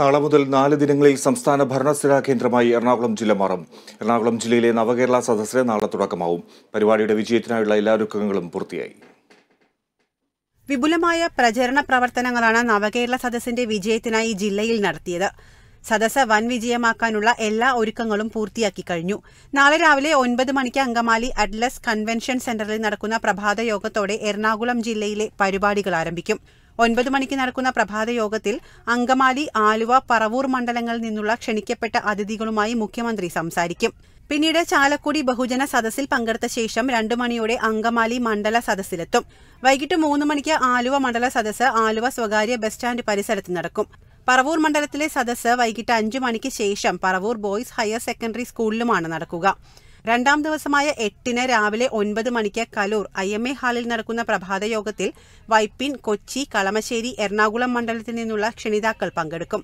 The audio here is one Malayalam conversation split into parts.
നാളെ മുതൽ നാല് ദിനങ്ങളിൽ സംസ്ഥാന ഭരണസ്ഥിരാ കേന്ദ്രമായി എറണാകുളം ജില്ല മാറും എറണാകുളം ജില്ലയിലെ നവകേരള സദസ്സിന് നാളെ തുടക്കമാവും പരിപാടിയുടെ വിജയത്തിനായുള്ള എല്ലാ ഒരുക്കങ്ങളും പൂർത്തിയായി വിപുലമായ പ്രചരണ പ്രവർത്തനങ്ങളാണ് നവകേരള സദസ്സിന്റെ വിജയത്തിനായി ജില്ലയിൽ നടത്തിയത് സദസ് വൻ വിജയമാക്കാനുള്ള എല്ലാ ഒരുക്കങ്ങളും പൂർത്തിയാക്കി കഴിഞ്ഞു നാളെ രാവിലെ ഒൻപത് മണിക്ക് അങ്കമാലി അഡ്ലസ് കൺവെൻഷൻ സെന്ററിൽ നടക്കുന്ന പ്രഭാത യോഗത്തോടെ എറണാകുളം ജില്ലയിലെ പരിപാടികൾ ആരംഭിക്കും ഒൻപത് മണിക്ക് നടക്കുന്ന പ്രഭാത യോഗത്തിൽ അങ്കമാലി ആലുവ പറവൂർ മണ്ഡലങ്ങളിൽ നിന്നുള്ള ക്ഷണിക്കപ്പെട്ട അതിഥികളുമായി മുഖ്യമന്ത്രി സംസാരിക്കും പിന്നീട് ചാലക്കുടി ബഹുജന സദസ്സിൽ പങ്കെടുത്ത ശേഷം രണ്ടു മണിയോടെ അങ്കമാലി മണ്ഡല സദസ്സിലെത്തും വൈകിട്ട് മൂന്ന് മണിക്ക് ആലുവ മണ്ഡല സദസ്സ് ആലുവ സ്വകാര്യ ബസ് സ്റ്റാൻഡ് പരിസരത്ത് നടക്കും പറവൂർ മണ്ഡലത്തിലെ സദസ്സ് വൈകിട്ട് അഞ്ചു മണിക്ക് ശേഷം പറവൂർ ബോയ്സ് ഹയർ സെക്കൻഡറി സ്കൂളിലുമാണ് നടക്കുക രണ്ടാം ദിവസമായ എട്ടിന് രാവിലെ ഒൻപത് മണിക്ക് കലൂർ ഐ എം എ ഹാളിൽ നടക്കുന്ന പ്രഭാത യോഗത്തിൽ വൈപ്പിൻ കൊച്ചി കളമശ്ശേരി എറണാകുളം മണ്ഡലത്തിൽ നിന്നുള്ള ക്ഷണിതാക്കൾ പങ്കെടുക്കും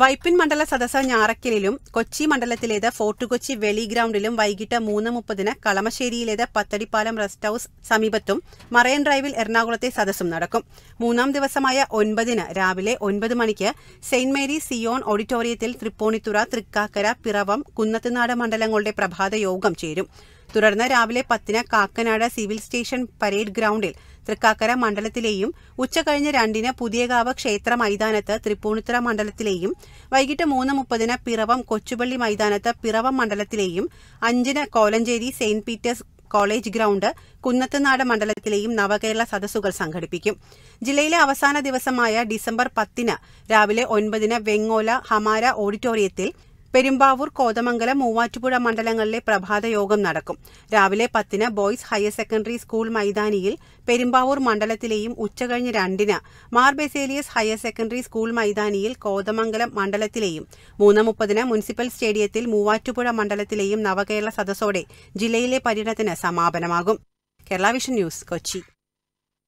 വൈപ്പിൻ മണ്ഡല സദസ്സ ഞാറക്കലിലും കൊച്ചി മണ്ഡലത്തിലേത് ഫോർട്ട് കൊച്ചി വെളി ഗ്രൗണ്ടിലും വൈകിട്ട് മൂന്ന് മുപ്പതിന് കളമശ്ശേരിയിലേത് പത്തടിപ്പാലം റെസ്റ്റ് ഹൌസ് സമീപത്തും മറൈൻ ഡ്രൈവിൽ എറണാകുളത്തെ സദസ്സും നടക്കും മൂന്നാം ദിവസമായ ഒൻപതിന് രാവിലെ ഒൻപത് മണിക്ക് സെയിന്റ് മേരി സിയോൺ ഓഡിറ്റോറിയത്തിൽ തൃപ്പൂണിത്തുറ തൃക്കാക്കര പിറവം കുന്നത്തുനാട് മണ്ഡലങ്ങളുടെ പ്രഭാത യോഗം ചേരും തുടർന്ന് രാവിലെ പത്തിന് കാക്കനാട് സിവിൽ സ്റ്റേഷൻ പരേഡ് ഗ്രൌണ്ടിൽ തൃക്കാക്കര മണ്ഡലത്തിലെയും ഉച്ചകഴിഞ്ഞ് രണ്ടിന് പുതിയകാവ് ക്ഷേത്ര മൈതാനത്ത് തൃപ്പൂണിത്തുറ മണ്ഡലത്തിലെയും വൈകിട്ട് മൂന്ന് മുപ്പതിന് പിറവം കൊച്ചുപള്ളി മൈതാനത്ത് പിറവം മണ്ഡലത്തിലെയും അഞ്ചിന് Kolenchery Saint Peter's college ground Kunnathunad മണ്ഡലത്തിലെയും നവകേരള സദസ്സുകൾ സംഘടിപ്പിക്കും ജില്ലയിലെ അവസാന ദിവസമായ ഡിസംബർ പത്തിന് രാവിലെ ഒൻപതിന് വെങ്ങോല ഹമാര ഓഡിറ്റോറിയത്തിൽ പെരുമ്പാവൂർ കോതമംഗലം മൂവാറ്റുപുഴ മണ്ഡലങ്ങളിലെ പ്രഭാത യോഗം നടക്കും രാവിലെ പത്തിന് ബോയ്സ് ഹയർ സെക്കൻഡറി സ്കൂൾ മൈതാനിയിൽ പെരുമ്പാവൂർ മണ്ഡലത്തിലെയും ഉച്ചകഴിഞ്ഞ് രണ്ടിന് മാർബെസേലിയസ് ഹയർ സെക്കൻഡറി സ്കൂൾ മൈതാനിയിൽ കോതമംഗലം മണ്ഡലത്തിലെയും മൂന്ന് മുപ്പതിന് മുനിസിപ്പൽ സ്റ്റേഡിയത്തിൽ മൂവാറ്റുപുഴ മണ്ഡലത്തിലെയും നവകേരള സദസ്സോടെ ജില്ലയിലെ പര്യടനത്തിന് സമാപനമാകും കേരള വിഷൻ ന്യൂസ് കൊച്ചി